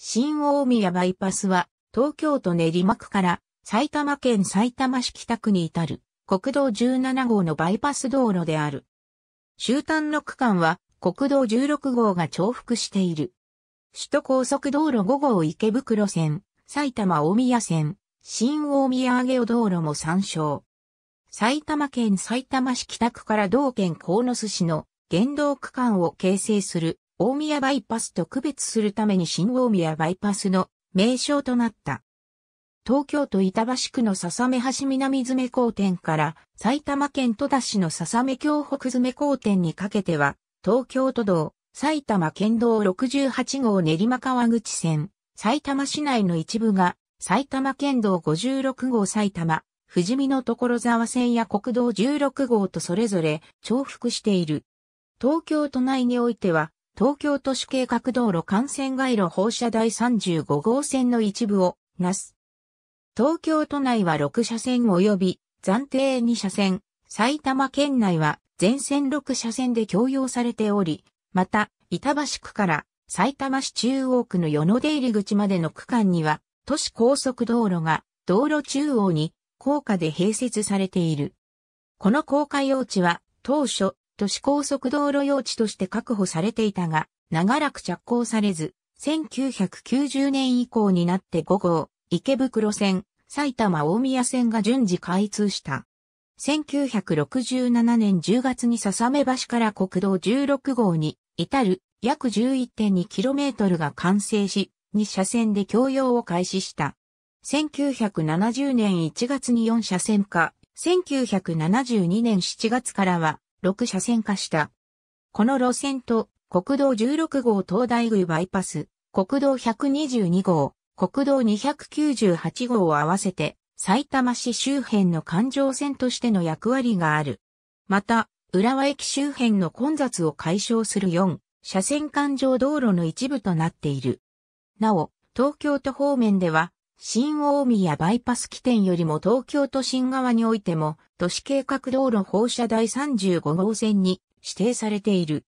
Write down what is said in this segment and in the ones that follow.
新大宮バイパスは、東京都練馬区から埼玉県埼玉市北区に至る国道17号のバイパス道路である。終端の区間は国道16号が重複している。首都高速道路5号池袋線、埼玉大宮線、新大宮上尾道路も参照。埼玉県埼玉市北区から同県鴻巣市の原道区間を形成する大宮バイパスと区別するために新大宮バイパスの名称となった。東京都板橋区の笹目橋南詰交点から埼玉県戸田市の笹目京北詰交点にかけては、東京都道、埼玉県道68号練馬川口線、埼玉市内の一部が埼玉県道56号埼玉、富士見の所沢線や国道16号とそれぞれ重複している。東京都内においては、東京都市計画道路幹線街路放射台35号線の一部を、なす。東京都内は6車線及び、暫定2車線、埼玉県内は全線6車線で共用されており、また、板橋区から埼玉市中央区の与野出入り口までの区間には、都市高速道路が道路中央に高架で併設されている。この高架用地は当初都市高速道路用地として確保されていたが、長らく着工されず、1990年以降になって5号、池袋線、埼玉大宮線が順次開通した。1967年10月に笹目橋から国道16号に至る約 11.2km が完成し、2車線で共用を開始した。1970年1月に4車線化、1972年7月からは6車線化した。この路線と国道16号東大宮バイパス、国道122号、国道298号を合わせて、埼玉市周辺の環状線としての役割がある。また、浦和駅周辺の混雑を解消する4、車線環状道路の一部となっている。なお、東京都方面では、新大宮バイパス起点よりも東京都心側においても、都市計画道路放射台35号線に指定されている。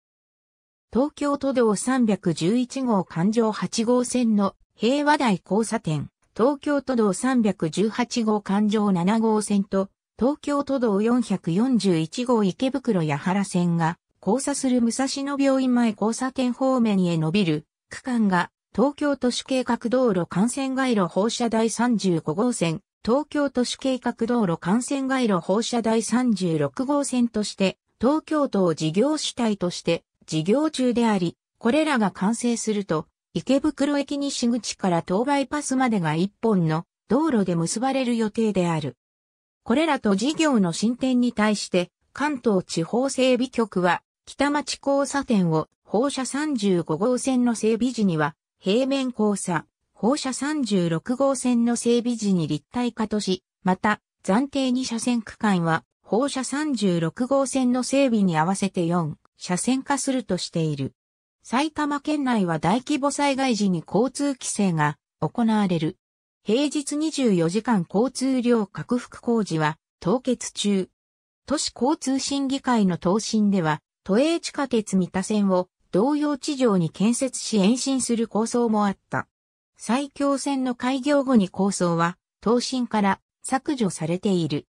東京都道311号環状8号線の平和台交差点、東京都道318号環状7号線と、東京都道441号池袋八原線が交差する武蔵野病院前交差点方面へ伸びる区間が東京都市計画道路幹線街路放射台35号線、東京都市計画道路幹線街路放射台36号線として、東京都を事業主体として事業中であり、これらが完成すると、池袋駅西口から東バイパスまでが一本の道路で結ばれる予定である。これらと事業の進展に対して、関東地方整備局は、北町交差点を放射35号線の整備時には、平面交差、放射36号線の整備時に立体化とし、また、暫定2車線区間は、放射36号線の整備に合わせて4車線化するとしている。埼玉県内は大規模災害時に交通規制が行われる。平日24時間交通量拡幅工事は凍結中。都市交通審議会の答申では、都営地下鉄三田線を同様地上に建設し延伸する構想もあった。埼京線の開業後に構想は、東進から削除されている。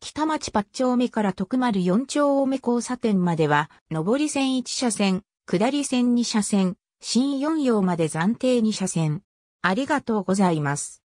北町八丁目から徳丸四丁目交差点までは、上り線一車線、下り線二車線、新四葉まで暫定二車線。ありがとうございます。